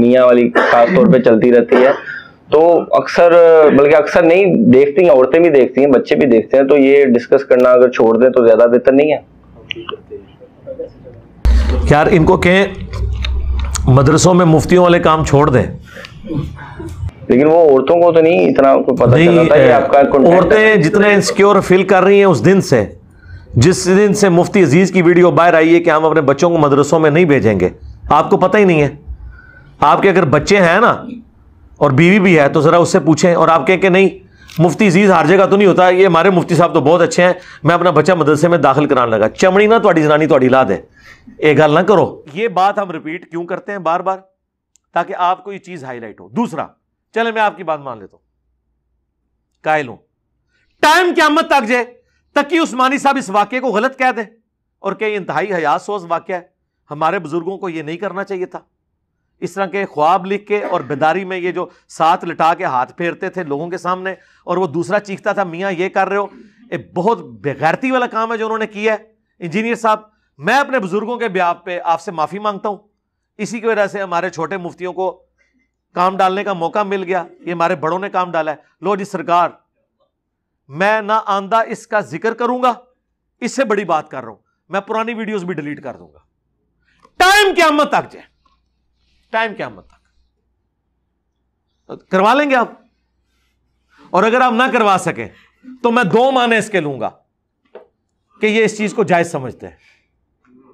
मियाँ वाली खासतौर पर चलती रहती है तो अक्सर बल्कि अक्सर नहीं देखती हैं औरतें भी देखती हैं बच्चे भी देखते हैं तो ये डिस्कस करना अगर छोड़ दें तो ज़्यादा बेहतर नहीं है यार इनको कहें मदरसों में मुफ्तियों वाले काम छोड़ दें लेकिन वो औरतों को तो नहीं इतना को पता नहीं, चला था कि आपका औरतें जितने इंसिक्योर फील कर रही हैं उस दिन से जिस दिन से मुफ्ती अजीज़ की वीडियो बाहर आई है कि हम अपने बच्चों को मदरसों में नहीं भेजेंगे आपको पता ही नहीं है आपके अगर बच्चे हैं ना और बीवी भी है तो ज़रा उससे पूछें और आप कहें कि नहीं मुफ्ती अजीज़ हार जगह तो नहीं होता ये हमारे मुफ्ती साहब तो बहुत अच्छे हैं मैं अपना बच्चा मदरसे में दाखिल कराने लगा चमड़ी ना थोड़ी जनानी थोड़ी लाद है ये गल ना करो ये बात हम रिपीट क्यों करते हैं बार बार ताकि आपको ये चीज़ हाईलाइट हो दूसरा चले मैं आपकी बात मान लेता हूं कायल हूं टाइम मत तक जे तकी उस्मानी साहब इस वाक्य को गलत कह दें और क्या इंतहाई हयासोस वाक्य है हमारे बुजुर्गों को यह नहीं करना चाहिए था इस तरह के ख्वाब लिख के और बेदारी में ये जो साथ लटा के हाथ फेरते थे लोगों के सामने और वो दूसरा चीखता था मियाँ ये कर रहे हो ये बहुत बेगैरती वाला काम है जो उन्होंने किया है इंजीनियर साहब मैं अपने बुजुर्गों के ब्याप पे आपसे माफ़ी मांगता हूँ इसी की वजह से हमारे छोटे मुफ्तियों को काम डालने का मौका मिल गया ये हमारे बड़ों ने काम डाला है लो जी सरकार मैं ना आंदा इसका जिक्र करूंगा इससे बड़ी बात कर रहा हूं मैं पुरानी वीडियोस भी डिलीट कर दूंगा टाइम क्या तक जाए टाइम क्या मत तक तो करवा लेंगे आप और अगर आप ना करवा सके तो मैं दो माने इसके लूंगा कि ये इस चीज को जायज समझते हैं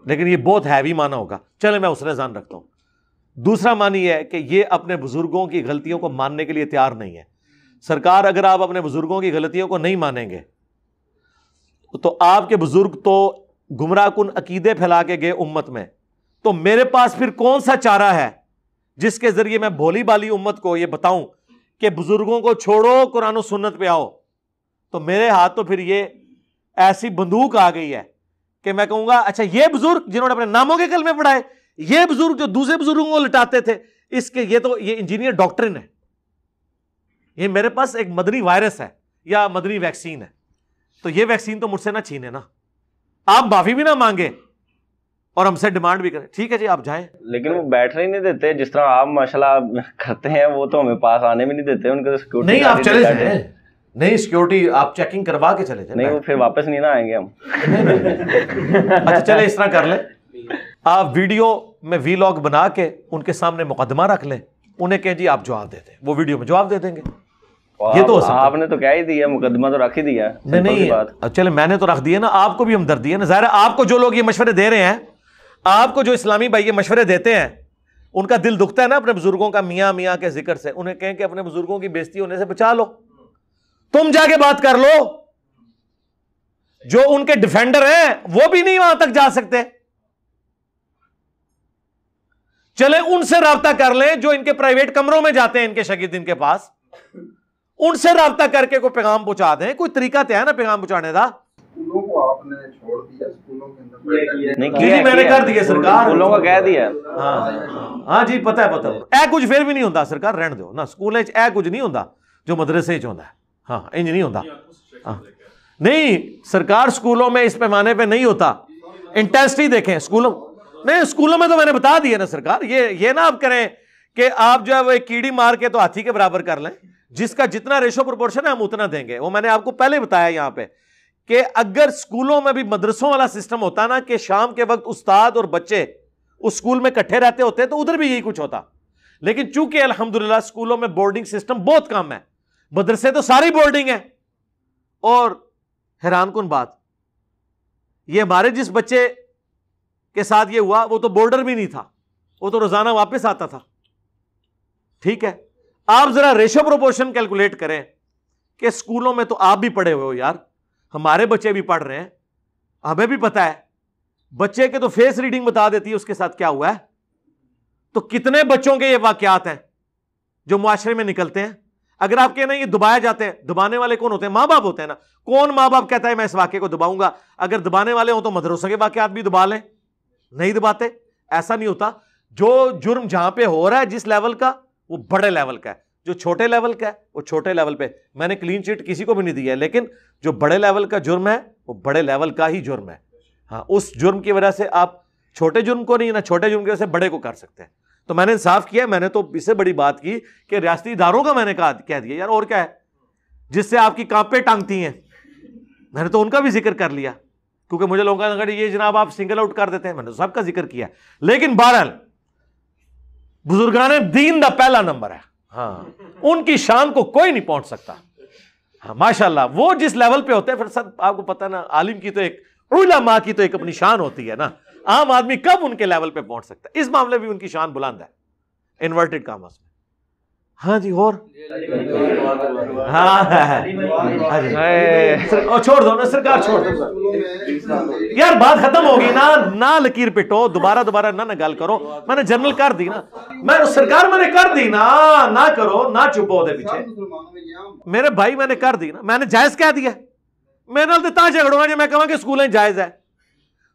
लेकिन ये बहुत हैवी माना होगा चले मैं उसने जान रखता हूं दूसरा मान है कि ये अपने बुजुर्गों की गलतियों को मानने के लिए तैयार नहीं है सरकार अगर आप अपने बुजुर्गों की गलतियों को नहीं मानेंगे तो आपके बुजुर्ग तो कन अकीदे फैला के गए उम्मत में तो मेरे पास फिर कौन सा चारा है जिसके जरिए मैं भोली बाली उम्मत को यह बताऊं कि बुजुर्गों को छोड़ो कुरान सुन्नत पे आओ तो मेरे हाथ तो फिर ये ऐसी बंदूक आ गई है कि मैं कहूंगा अच्छा ये बुजुर्ग जिन्होंने अपने नामों के कलमे पढ़ाए ये बुजुर्ग जो दूसरे बुजुर्गों को लटाते थे इसके ये तो ये इंजीनियर डॉक्टरिन है ये मेरे पास एक मदनी वायरस है या मदनी वैक्सीन है तो ये वैक्सीन तो मुझसे ना छीने ना आप माफी भी ना मांगे और हमसे डिमांड भी करें ठीक है जी आप जाएं लेकिन वो बैठने ही नहीं देते जिस तरह आप माशाल्लाह करते हैं वो तो हमें पास आने भी नहीं देते उनके तो सिक्योरिटी नहीं आप चले जाए नहीं सिक्योरिटी आप चेकिंग करवा के चले जाए नहीं वो फिर वापस नहीं ना आएंगे हम अच्छा चले इस तरह कर ले आप वीडियो में वी बना के उनके सामने मुकदमा रख लें उन्हें कहें जी आप जवाब दे दें वो वीडियो में जवाब दे देंगे ये तो, तो आपने तो क्या ही दिया मुकदमा तो रख ही दिया नहीं नहीं चले मैंने तो रख दिया ना आपको भी हम दर दिया ना ज़ाहिर आपको जो लोग ये मशवरे दे रहे हैं आपको जो इस्लामी भाई ये मशवरे देते हैं उनका दिल दुखता है ना अपने बुजुर्गों का मियाँ मियाँ के जिक्र से उन्हें कहें कि अपने बुजुर्गों की बेजती होने से बचा लो तुम जाके बात कर लो जो उनके डिफेंडर हैं वो भी नहीं वहां तक जा सकते चले उनसे रबता कर लें जो इनके प्राइवेट कमरों में जाते हैं इनके शकीद इनके पास उनसे रबता करके कोई पैगाम पहुंचा दें कोई तरीका तो है ना पैगाम पहुंचाने का आपने छोड़ दिया स्कूलों के अंदर नहीं किया मैंने कर दिया सरकार स्कूलों का कह दिया हाँ। हाँ जी पता है पता है इंज नहीं होता हाँ। नहीं सरकार स्कूलों में इस पैमाने पे नहीं होता इंटेंसिटी देखें स्कूलों नहीं स्कूलों में तो मैंने बता दिया ना सरकार ये ये ना आप करें कि आप जो है वो एक कीड़ी मार के तो हाथी के बराबर कर लें जिसका जितना रेशो प्रोपोर्शन है हम उतना देंगे वो मैंने आपको पहले बताया यहाँ पे कि अगर स्कूलों में भी मदरसों वाला सिस्टम होता ना कि शाम के वक्त उस्ताद और बच्चे उस स्कूल में इकट्ठे रहते होते तो उधर भी यही कुछ होता लेकिन चूंकि अल्हम्दुलिल्लाह स्कूलों में बोर्डिंग सिस्टम बहुत कम है मदरसे तो सारी बोर्डिंग है और हैरान कन बात ये हमारे जिस बच्चे के साथ ये हुआ वो तो बॉर्डर भी नहीं था वो तो रोजाना वापस आता था ठीक है आप जरा रेशो प्रोपोर्शन कैलकुलेट करें कि स्कूलों में तो आप भी पढ़े हुए हो यार हमारे बच्चे भी पढ़ रहे हैं हमें भी पता है बच्चे के तो फेस रीडिंग बता देती है उसके साथ क्या हुआ है तो कितने बच्चों के ये वाकयात हैं जो मुआरे में निकलते हैं अगर आप कहना ये दबाए जाते हैं दबाने वाले कौन होते हैं माँ बाप होते हैं ना कौन माँ बाप कहता है मैं इस वाक्य को दबाऊंगा अगर दबाने वाले हो तो मदरसों के वाक्यात भी दबा लें नहीं दबाते ऐसा नहीं होता जो जुर्म जहां पे हो रहा है जिस लेवल का वो बड़े लेवल का है जो छोटे लेवल का है वो छोटे लेवल पे मैंने क्लीन चिट किसी को भी नहीं दी है लेकिन जो बड़े लेवल का जुर्म है वो बड़े लेवल का ही जुर्म है हाँ उस जुर्म की वजह से आप छोटे जुर्म को नहीं ना छोटे जुर्म की वजह से बड़े को कर सकते हैं तो मैंने इंसाफ किया मैंने तो इससे बड़ी बात की कि रियाती इदारों का मैंने कहा कह दिया यार और क्या है जिससे आपकी कांपे टांगती हैं मैंने तो उनका भी जिक्र कर लिया क्योंकि मुझे लोगों का ये जनाब आप सिंगल आउट कर देते हैं मैंने तो सबका जिक्र किया लेकिन बहरहाल बुजुर्गान दीन का पहला नंबर है हाँ उनकी शान को कोई नहीं पहुंच सकता हाँ माशाल्लाह वो जिस लेवल पे होते हैं फिर सर आपको पता ना आलिम की तो एक रूला माँ की तो एक अपनी शान होती है ना आम आदमी कब उनके लेवल पे पहुंच सकता है इस मामले में उनकी शान बुलंद है इन्वर्टेड कामर्स में हाँ जी और हाँ, हाँ, हाँ।, हाँ और छोड़ दो ना सरकार छोड़ दो यार बात खत्म होगी ना ना लकीर पिटो दोबारा दोबारा ना ना गल करो मैंने जनरल कर दी ना मैं सरकार मैंने कर दी ना ना करो ना चुपो दे पीछे मेरे भाई मैंने कर दी ना मैंने जायज कह दिया मेरे नाल तो झगड़ो जो मैं कह कि जायज है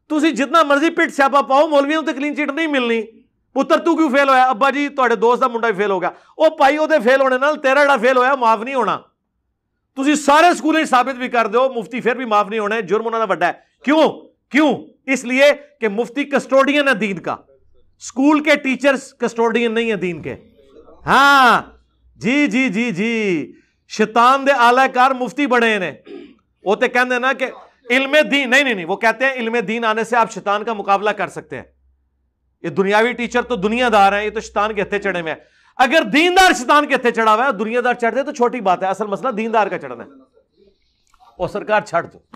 तुम जितना मर्जी पिट स्यापा पाओ मौलवियों तो क्लीन चिट नहीं मिलनी पुत्र तू क्यों फेल होया अबा जी तो दोस्त का मुंडा भी फेल हो गया वो भाई वे फेल होने तेरा जरा फेल होया माफ़ नहीं होना तुम सारे स्कूलें साबित भी कर दो मुफ्ती फिर भी माफ़ नहीं होना है जुर्म उन्होंने व्डा है क्यों क्यों इसलिए कि मुफ्ती कस्टोडियन है दीन का स्कूल के टीचर्स कस्टोडियन नहीं है दीन के हाँ जी जी जी जी शैतान दे आलाकार मुफ्ती बने ने वो तो कहें ना कि इल्मे दीन नहीं नहीं नहीं वो कहते हैं इल्मे दीन आने से आप शैतान का मुकाबला कर सकते हैं ये दुनियावी टीचर तो दुनियादार है ये तो शैतान के हथे चढ़े में अगर दीनदार शैतान के हथे चढ़ा हुआ है दुनियादार चढ़ तो छोटी बात है असल मसला दीनदार का चढ़ना है और सरकार छाड़ दो